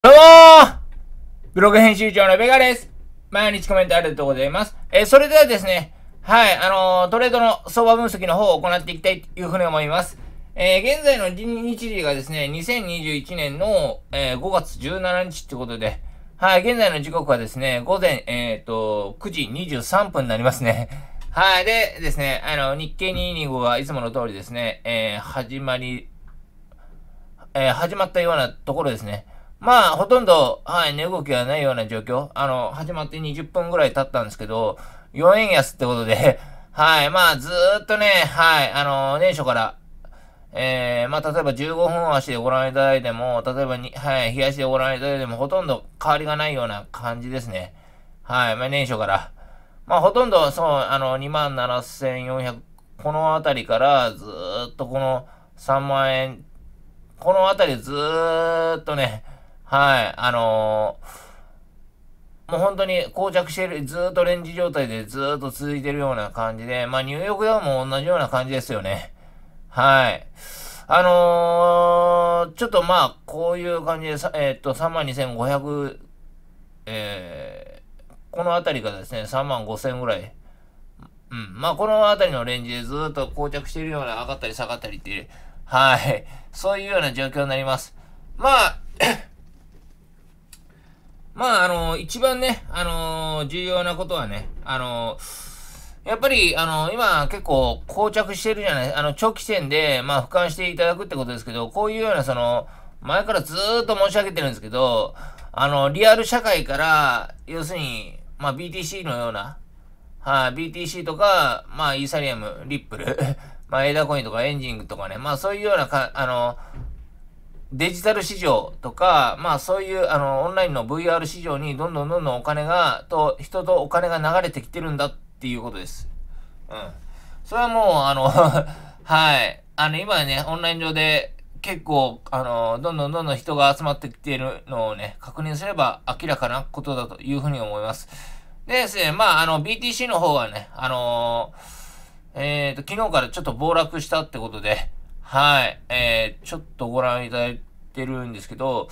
どうもブログ編集長のベガです。毎日コメントありがとうございます。えー、それではですね、はい、あのー、トレードの相場分析の方を行っていきたいというふうに思います。えー、現在の日時がですね、2021年の、え5月17日ってことで、はい、現在の時刻はですね、午前、えっ、と、9時23分になりますね。はい、でですね、あの、日経225はいつもの通りですね、え始まり、え始まったようなところですね。まあ、ほとんど、はい、値動きはないような状況。あの、始まって20分ぐらい経ったんですけど、4円安ってことで はい、まあ、ずーっとね、はい、あの、年初から、えー、まあ、例えば15分足でご覧いただいても、例えばに、はい、冷やしでご覧いただいても、ほとんど変わりがないような感じですね。はい、まあ、年初から。まあ、ほとんど、そう、あの、27,400、このあたりからずーっとこの3万円、このあたりずーっとね、はい、あのー、もう本当に膠着してる、ずっとレンジ状態でずっと続いてるような感じで、まあニューヨークダウンも同じような感じですよね。はい。あのー、ちょっとまあ、こういう感じで、えー、っと、32,500、えー、このあたりがですね、35,000ぐらい。うん。まあ、このあたりのレンジでずっと膠着しているような、上がったり下がったりっていう、はい。そういうような状況になります。まあまあ、あの、一番ね、あの、重要なことはね、あの、やっぱり、あの、今結構膠着してるじゃない、あの、長期戦で、まあ、俯瞰していただくってことですけど、こういうような、その、前からずーっと申し上げてるんですけど、あの、リアル社会から、要するに、まあ、BTC のような、はい、あ、BTC とか、まあ、イーサリアム、リップル、まあ、エーダコインとかエンジングとかね、まあ、そういうようなか、あの、デジタル市場とか、まあそういうあのオンラインの VR 市場にどんどんどんどんお金が、と、人とお金が流れてきてるんだっていうことです。うん。それはもう、あの はい。あの、今ね、オンライン上で結構、あの、どんどんどんどん人が集まってきているのをね、確認すれば明らかなことだというふうに思います。でですね、まあ、あの、BTC の方はね、あのー、えっ、ー、と、昨日からちょっと暴落したってことで、はい、えー、ちょっとご覧いただいて、ってるんですけど、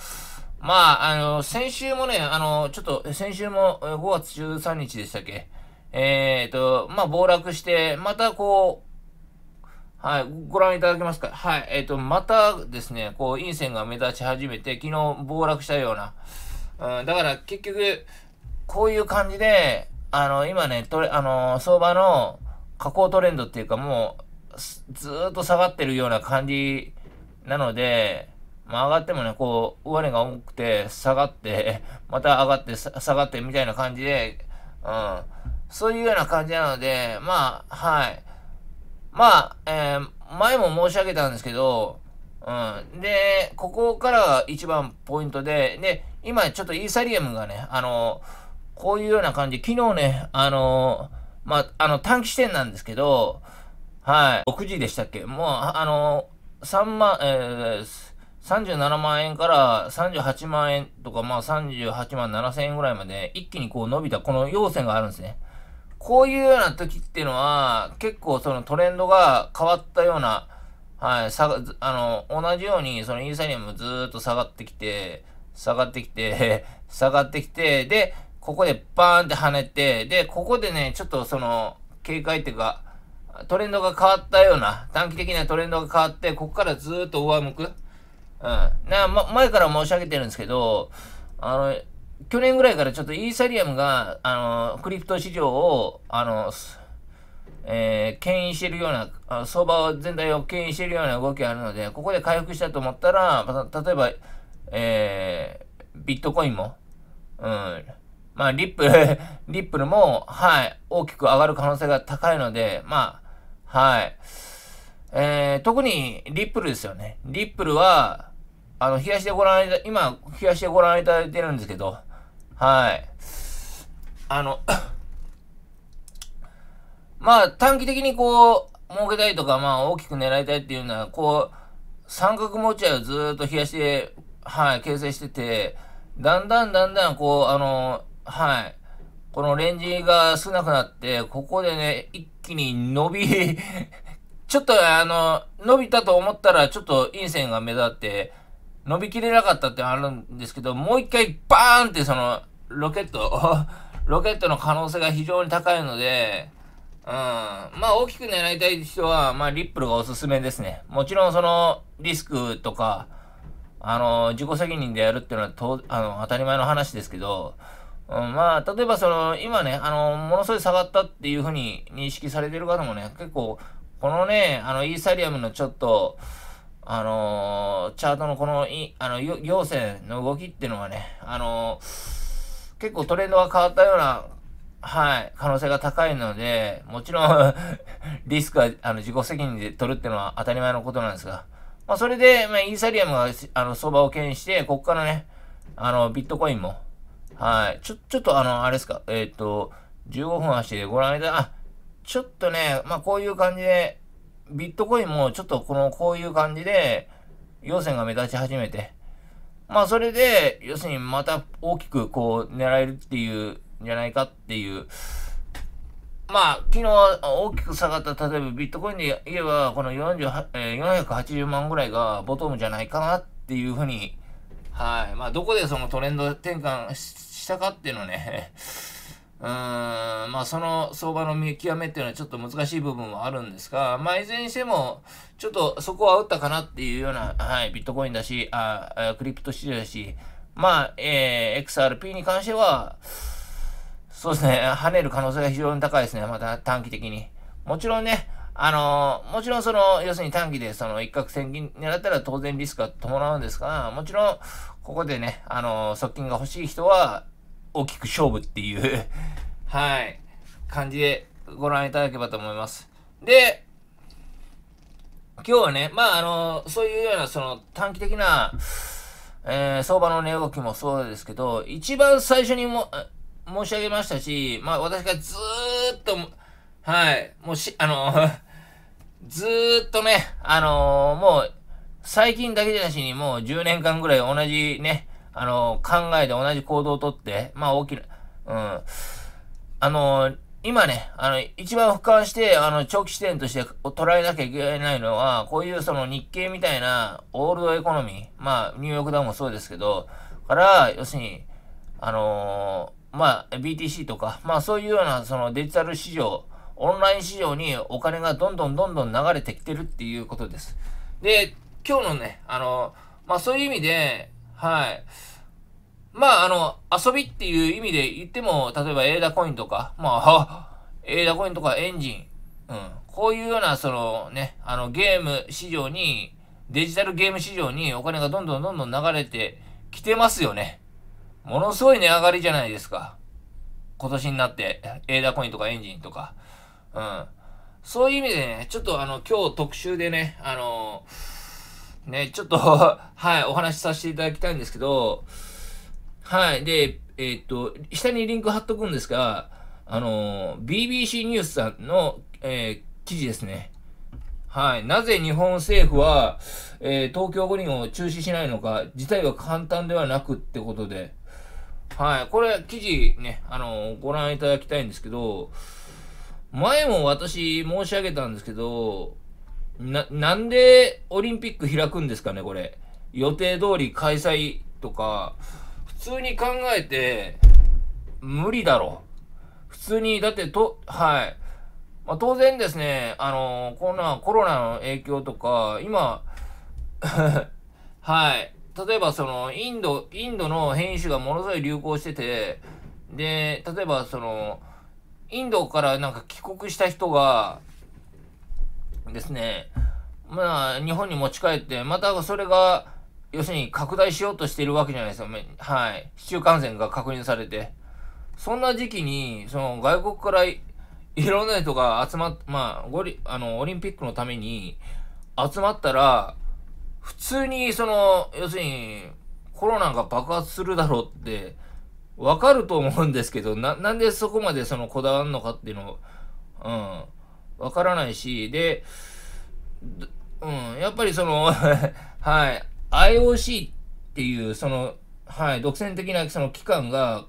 まあ、あの、先週もね、あの、ちょっと、先週も5月13日でしたっけえっ、ー、と、まあ、暴落して、またこう、はい、ご覧いただけますかはい、えっ、ー、と、またですね、こう、陰線が目立ち始めて、昨日暴落したような。うん、だから結局、こういう感じで、あの、今ね、トレ、あの、相場の下降トレンドっていうかもう、ずーっと下がってるような感じなので、まあ上がってもね、こう、上値が重くて、下がって、また上がって、下がってみたいな感じで、うん。そういうような感じなので、まあ、はい。まあ、えー、前も申し上げたんですけど、うん。で、ここからが一番ポイントで、で、今ちょっとイーサリアムがね、あの、こういうような感じ、昨日ね、あの、まあ、あの、短期視点なんですけど、はい、6時でしたっけもう、あの、3万、えー、37万円から38万円とか、まあ38万7千円ぐらいまで一気にこう伸びた、この要線があるんですね。こういうような時っていうのは、結構そのトレンドが変わったような、はい、さあの、同じように、そのインサリアムずーっと下がってきて、下がってきて、下がってきて、で、ここでバーンって跳ねて、で、ここでね、ちょっとその、警戒っていうか、トレンドが変わったような、短期的なトレンドが変わって、ここからずーっと上向く。うん。な、ま、前から申し上げてるんですけど、あの、去年ぐらいからちょっとイーサリアムが、あの、クリプト市場を、あの、えー、牽引してるような、相場全体を牽引してるような動きがあるので、ここで回復したと思ったら、例えば、えー、ビットコインも、うん、まあ、リップル、リップルも、はい、大きく上がる可能性が高いので、まあ、はい。えー、特にリップルですよね。リップルは、あの、冷やしてご覧いた、今、冷やしてご覧いただいてるんですけど、はい。あの、まあ、短期的にこう、儲けたいとか、まあ、大きく狙いたいっていうのは、こう、三角持ち合いをずっと冷やして、はい、形成してて、だんだんだんだん、こう、あの、はい、このレンジが少なくなって、ここでね、一気に伸びちょっとあの、伸びたと思ったら、ちょっと陰線が目立って、伸びきれなかったってあるんですけど、もう一回バーンってその、ロケット、ロケットの可能性が非常に高いので、うん。まあ大きく狙いたい人は、まあリップルがおすすめですね。もちろんそのリスクとか、あの、自己責任でやるっていうのはあの当たり前の話ですけど、うん、まあ例えばその今ね、あの、ものすごい下がったっていうふうに認識されてる方もね、結構このね、あの、イーサリアムのちょっと、あのー、チャートのこの、い、あの、陽線の動きっていうのはね、あのー、結構トレンドが変わったような、はい、可能性が高いので、もちろん リスクは、あの、自己責任で取るっていうのは当たり前のことなんですが、まあ、それで、まあ、イーサリアムが、あの、相場を牽引して、ここからね、あの、ビットコインも、はい、ちょ、ちょっとあの、あれですか、えっ、ー、と、15分足でご覧いただ、あ、ちょっとね、まあこういう感じで、ビットコインもちょっとこの、こういう感じで、陽線が目立ち始めて、まあそれで、要するにまた大きくこう狙えるっていうんじゃないかっていう、まあ昨日大きく下がった、例えばビットコインで言えば、この48、え480万ぐらいがボトムじゃないかなっていうふうに、はい。まあどこでそのトレンド転換したかっていうのねうん、まあその相場の見極めっていうのはちょっと難しい部分はあるんですが、まあいずれにしても、ちょっとそこは打ったかなっていうような、はい、ビットコインだし、あクリプト市場だし、まあ、えー、XRP に関しては、そうですね、跳ねる可能性が非常に高いですね、また短期的に。もちろんね、あのー、もちろんその、要するに短期でその一攫千金狙ったら当然リスクは伴うんですが、もちろん、ここでね、あのー、側近が欲しい人は、大きく勝負っていうはい、感じでご覧いただければと思います。で、今日はね、まあ、あの、そういうような、その、短期的な、えー、相場の値動きもそうですけど、一番最初にも、申し上げましたし、まあ、私がずーっと、はい、もうし、あの、ずーっとね、あのー、もう、最近だけじゃなしに、もう10年間ぐらい同じね、あの、考えで同じ行動をとって、まあ大きな、うん。あの、今ね、あの、一番俯瞰して、あの、長期視点として捉えなきゃいけないのは、こういうその日経みたいなオールドエコノミー、まあ、ニューヨークダウンもそうですけど、から、要するに、あのー、まあ、BTC とか、まあ、そういうような、そのデジタル市場、オンライン市場にお金がどんどんどんどん流れてきてるっていうことです。で、今日のね、あの、まあ、そういう意味で、はい。まあ、あの、遊びっていう意味で言っても、例えばエーダコインとか、まあ、エーダコインとかエンジン、うん。こういうような、そのね、あの、ゲーム市場に、デジタルゲーム市場にお金がどんどんどんどん流れてきてますよね。ものすごい値上がりじゃないですか。今年になって、エーダコインとかエンジンとか。うん。そういう意味でね、ちょっとあの、今日特集でね、あのーね、ちょっと はい、お話しさせていただきたいんですけど、はい、で、えー、っと、下にリンク貼っとくんですが、あの、BBC ニュースさんの、えー、記事ですね。はい。なぜ日本政府は、えー、東京五輪を中止しないのか、事態は簡単ではなくってことで、はい。これ、記事ね、あの、ご覧いただきたいんですけど、前も私申し上げたんですけど、な、なんでオリンピック開くんですかね、これ。予定通り開催とか、普通に考えて、無理だろ。普通に、だってと、はい。まあ、当然ですね、あのー、コロナ、コロナの影響とか、今、はい。例えばその、インド、インドの変異種がものすごい流行してて、で、例えばその、インドからなんか帰国した人が、ですね、まあ、日本に持ち帰って、またそれが、要するに拡大しようとしているわけじゃないですか。はい。市中感染が確認されて。そんな時期に、その外国からいろんな人が集まっ、まあ、ゴリ、あの、オリンピックのために集まったら、普通にその、要するにコロナが爆発するだろうって、わかると思うんですけど、な、なんでそこまでそのこだわるのかっていうのを、うん。わからないし、で、うん、やっぱりその はい、IOC っていう、その、はい、独占的なその機関が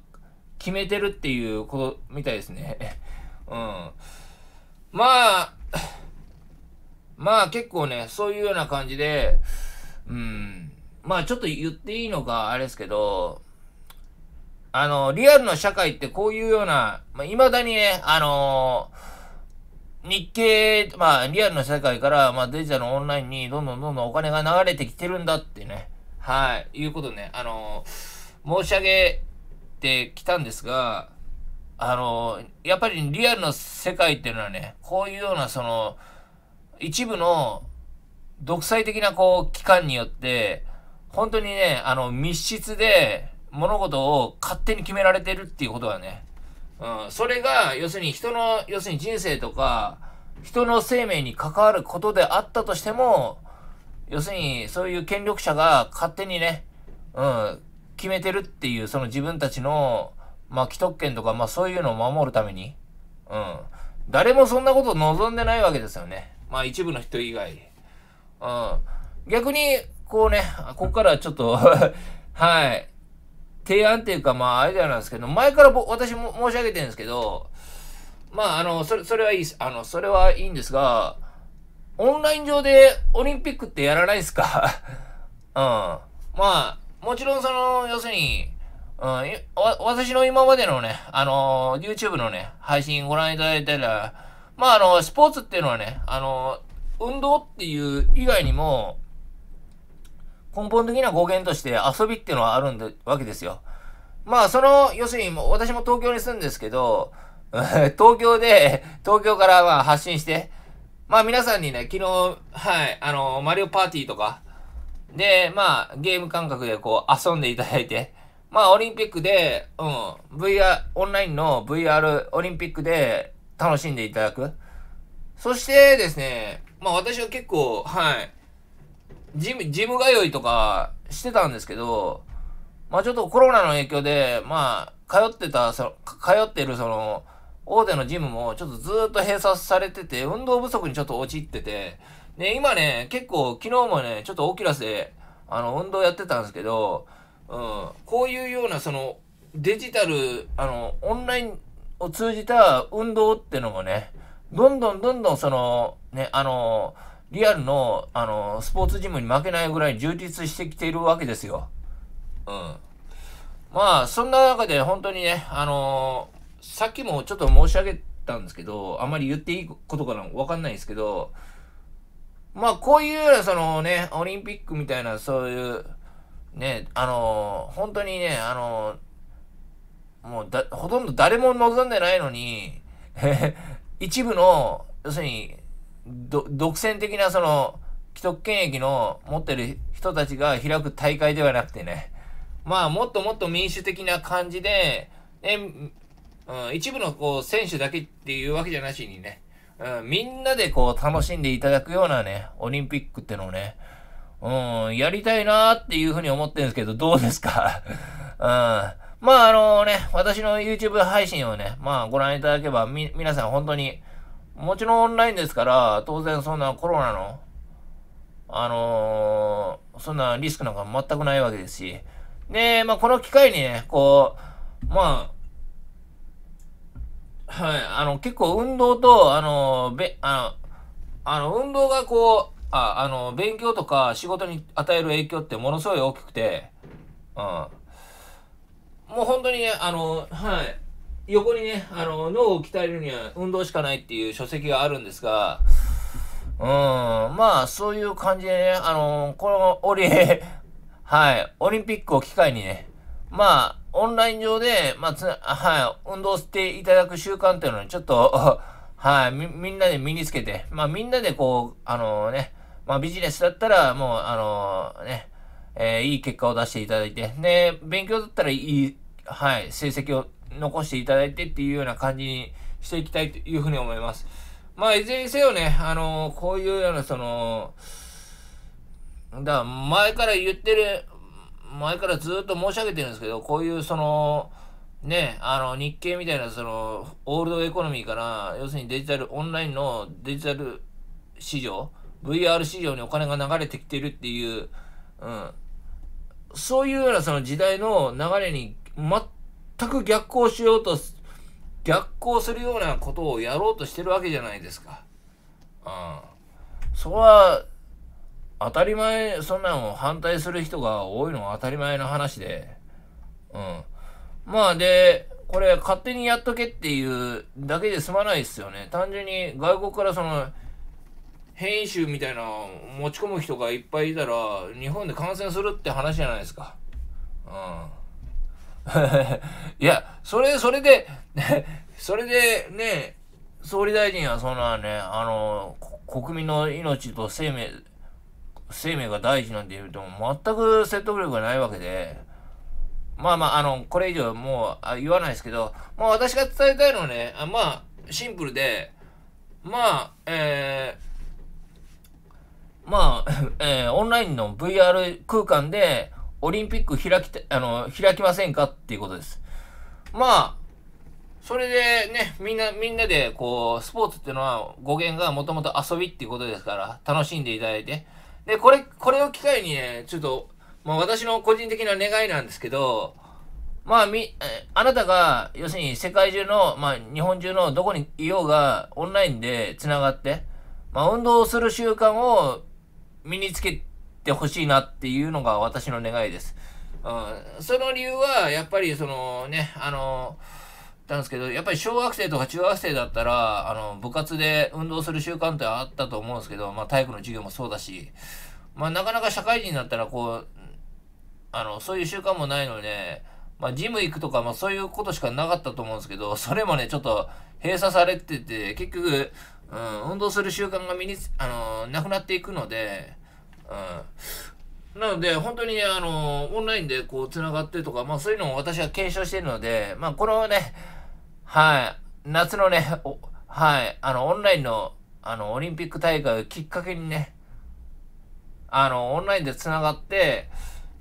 決めてるっていうことみたいですね。うん。まあ、まあ結構ね、そういうような感じで、うん、まあちょっと言っていいのか、あれですけど、あの、リアルの社会ってこういうような、まあ、未だにね、あのー日経、まあ、リアルの世界から、まあ、デジタルオンラインにどんどんどんどんお金が流れてきてるんだってね、はい、いうことね、あの、申し上げてきたんですが、あの、やっぱりリアルの世界っていうのはね、こういうような、その、一部の独裁的な、こう、機関によって、本当にね、あの、密室で物事を勝手に決められてるっていうことはね、うん、それが、要するに人の、要するに人生とか、人の生命に関わることであったとしても、要するにそういう権力者が勝手にね、うん、決めてるっていう、その自分たちの、まあ、既得権とか、まあ、そういうのを守るために、うん、誰もそんなこと望んでないわけですよね。まあ、一部の人以外。うん、逆に、こうね、ここからちょっと はい。提案っていうか、まあ、アイデアなんですけど、前から私も申し上げてるんですけど、まあ、あの、それ、それはいいです。あの、それはいいんですが、オンライン上でオリンピックってやらないですか うん。まあ、もちろんその、要するに、うん、私の今までのね、あの、YouTube のね、配信ご覧いただいたら、まあ、あの、スポーツっていうのはね、あの、運動っていう以外にも、根本的な語源として遊びっていうのはあるんで、わけですよ。まあ、その、要するに、私も東京に住んですけど、東京で、東京からまあ発信して、まあ皆さんにね、昨日、はい、あの、マリオパーティーとか、で、まあ、ゲーム感覚でこう遊んでいただいて、まあオリンピックで、うん、VR、オンラインの VR オリンピックで楽しんでいただく。そしてですね、まあ私は結構、はい、ジム、ジム通いとかしてたんですけど、まあちょっとコロナの影響で、まあ、通ってた、その、通ってるその、大手のジムもちょっとずっと閉鎖されてて、運動不足にちょっと陥ってて、で、今ね、結構昨日もね、ちょっとオキラスで、あの、運動やってたんですけど、うん、こういうようなその、デジタル、あの、オンラインを通じた運動ってのもね、どんどんどんどんその、ね、あの、リアルの、あの、スポーツジムに負けないぐらい充実してきているわけですよ。うん。まあ、そんな中で本当にね、あのー、さっきもちょっと申し上げたんですけど、あまり言っていいことかなわかんないですけど、まあ、こういうような、そのね、オリンピックみたいな、そういう、ね、あのー、本当にね、あのー、もうだ、ほとんど誰も望んでないのに、一部の、要するに、独占的なその既得権益の持ってる人たちが開く大会ではなくてね、まあもっともっと民主的な感じで、ね、うん、一部のこう選手だけっていうわけじゃなしにね、うん、みんなでこう楽しんでいただくようなね、オリンピックってのをね、うん、やりたいなーっていうふうに思ってるんですけど、どうですかうん。まああのね、私の YouTube 配信をね、まあご覧いただけばみ、皆さん本当に、もちろんオンラインですから、当然そんなコロナの、あのー、そんなリスクなんか全くないわけですし。で、まあ、この機会にね、こう、まあ、はい、あの、結構運動と、あの、べ、あの、あの、運動がこう、あ、あの、勉強とか仕事に与える影響ってものすごい大きくて、うん。もう本当にね、あの、はい。横にね、あの、脳を鍛えるには運動しかないっていう書籍があるんですが、うん、まあ、そういう感じでね、あの、この、オリ、はい、オリンピックを機会にね、まあ、オンライン上で、まあ、つ、はい、運動していただく習慣っていうのに、ちょっと、はい、み、みんなで身につけて、まあ、みんなでこう、あのね、まあ、ビジネスだったら、もう、あのね、えー、いい結果を出していただいて、で、勉強だったらいい、はい、成績を残していただいてっていうような感じにしていきたいというふうに思います。まあ、いずれにせよね、あのこういうような、その、だから前から言ってる、前からずっと申し上げてるんですけど、こういうその、ね、あの日経みたいなそのオールドエコノミーから要するにデジタルオンラインのデジタル市場 VR 市場にお金が流れてきてるっていう、うん、そういうようなその時代の流れに全全く逆行しようと逆行するようなことをやろうとしてるわけじゃないですか。うん、そこは当たり前そんなの反対する人が多いのは当たり前の話で、うん、まあでこれ勝手にやっとけっていうだけで済まないですよね単純に外国からその変異種みたいな持ち込む人がいっぱいいたら日本で感染するって話じゃないですか。うん いや、それ、それで、ね、それでね、総理大臣はそんなね、あの、国民の命と生命、生命が大事なんて言うと、全く説得力がないわけで、まあまあ、あの、これ以上もう言わないですけど、まあ私が伝えたいのはね、あまあ、シンプルで、まあ、えー、まあ、えー、オンラインの VR 空間で、オリンピック開き、あの、開きませんかっていうことです。まあ、それでね、みんな、みんなで、こう、スポーツっていうのは語源がもともと遊びっていうことですから、楽しんでいただいて。で、これ、これを機会にね、ちょっと、まあ私の個人的な願いなんですけど、まあみ、あなたが、要するに世界中の、まあ日本中のどこにいようが、オンラインで繋がって、まあ運動する習慣を身につけってほしいなっていうのが私の願いです。うん、その理由は、やっぱりそのね、あの、なんですけど、やっぱり小学生とか中学生だったら、あの、部活で運動する習慣ってあったと思うんですけど、まあ体育の授業もそうだし、まあなかなか社会人になったらこう、あの、そういう習慣もないので、まあジム行くとか、まあそういうことしかなかったと思うんですけど、それもね、ちょっと閉鎖されてて、結局、うん、運動する習慣が身にあの、なくなっていくので、うん、なので、本当に、あの、オンラインでこう、繋がってとか、まあそういうのを私は検証しているので、まあこのね、はい、夏のね、はい、あの、オンラインの、あの、オリンピック大会をきっかけにね、あの、オンラインで繋がって、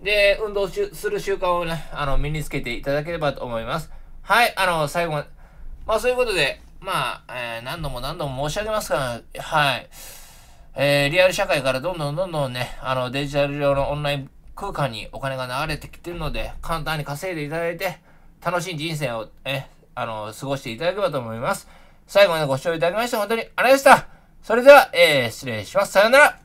で、運動しする習慣をね、あの、身につけていただければと思います。はい、あの、最後まで、まあそういうことで、まあ、えー、何度も何度も申し上げますから、はい。えー、リアル社会からどんどんどんどんね、あの、デジタル上のオンライン空間にお金が流れてきてるので、簡単に稼いでいただいて、楽しい人生を、え、あの、過ごしていただければと思います。最後までご視聴いただきまして、本当にありがとうございました。それでは、えー、失礼します。さようなら。